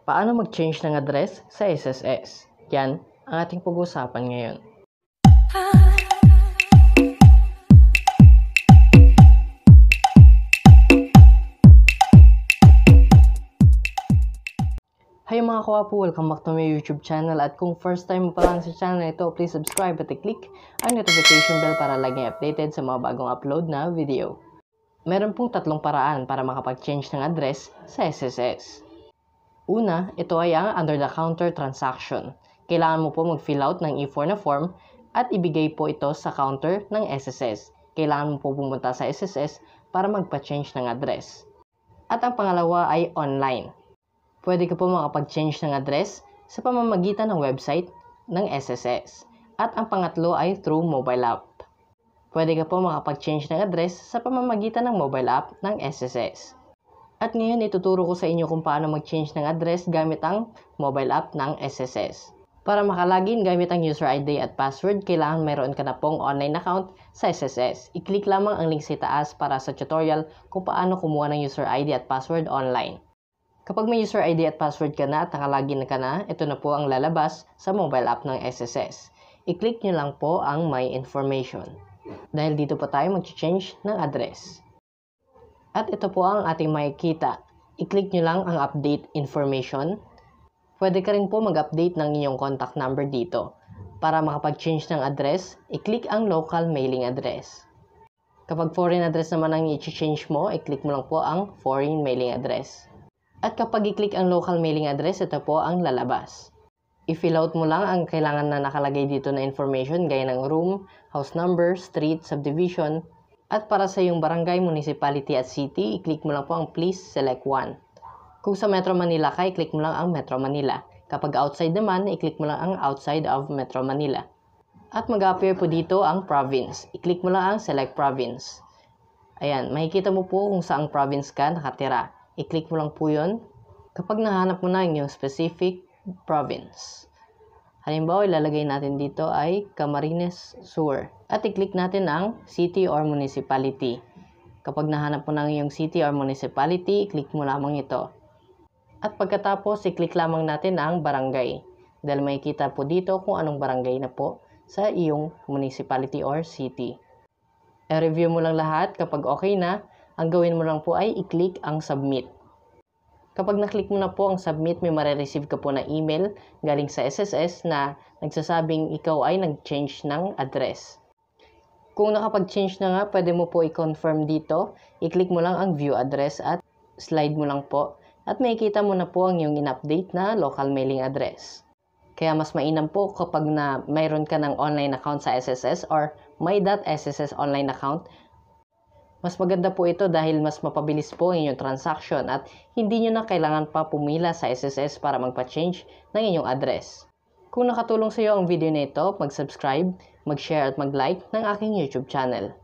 Paano mag-change ng address sa SSS? Yan ang ating pag-uusapan ngayon. Hi mga kawapo, welcome back to my YouTube channel at kung first time mo pa lang sa channel ito, please subscribe at click ang notification bell para laging updated sa mga bagong upload na video. Meron pong tatlong paraan para makapag-change ng address sa SSS. Una, ito ay ang under-the-counter transaction. Kailangan mo po mag-fill out ng E4 na form at ibigay po ito sa counter ng SSS. Kailangan mo po pumunta sa SSS para magpa-change ng address. At ang pangalawa ay online. Pwede ka po makapag-change ng address sa pamamagitan ng website ng SSS. At ang pangatlo ay through mobile app. Pwede ka po makapag-change ng address sa pamamagitan ng mobile app ng SSS. At ngayon ituturo ko sa inyo kung paano mag-change ng address gamit ang mobile app ng SSS. Para makalagin gamit ang user ID at password, kailangan mayroon ka na pong online account sa SSS. I-click lamang ang link sa taas para sa tutorial kung paano kumuha ng user ID at password online. Kapag may user ID at password ka na at nakalagin na ka na, ito na po ang lalabas sa mobile app ng SSS. I-click nyo lang po ang My Information. Dahil dito pa tayo mag-change ng address. At ito po ang ating makikita. I-click nyo lang ang update information. Pwede ka rin po mag-update ng inyong contact number dito. Para makapag-change ng address, i-click ang local mailing address. Kapag foreign address naman ang i-change mo, i-click mo lang po ang foreign mailing address. At kapag i-click ang local mailing address, ito po ang lalabas. I-fill out mo lang ang kailangan na nakalagay dito na information gaya ng room, house number, street, subdivision, at para sa iyong barangay, municipality at city, i-click mo lang po ang please select one. Kung sa Metro Manila ka, i-click mo lang ang Metro Manila. Kapag outside naman, i-click mo lang ang outside of Metro Manila. At mag-appear po dito ang province. I-click mo lang ang select province. Ayan, makikita mo po kung saang province ka nakatira. I-click mo lang po yun kapag nahanap mo na yung specific province. Halimbawa, ilalagay natin dito ay Camarines Sur. At i-click natin ang city or municipality. Kapag nahanap mo ng iyong city or municipality, i-click mo lamang ito. At pagkatapos, i-click lamang natin ang barangay. Dahil makikita po dito kung anong barangay na po sa iyong municipality or city. I-review mo lang lahat. Kapag okay na, ang gawin mo lang po ay i-click ang submit. Kapag na-click mo na po ang submit, may marireceive ka po na email galing sa SSS na nagsasabing ikaw ay nag-change ng address. Kung nakapag-change na nga, pwede mo po i-confirm dito. I-click mo lang ang view address at slide mo lang po. At makikita mo na po ang iyong in-update na local mailing address. Kaya mas mainam po kapag na mayroon ka ng online account sa SSS or may .sss online account mas maganda po ito dahil mas mapabilis po ang inyong transaction at hindi nyo na kailangan pa pumila sa SSS para magpa-change ng inyong address. Kung nakatulong sa iyo ang video na ito, mag-subscribe, mag-share at mag-like ng aking YouTube channel.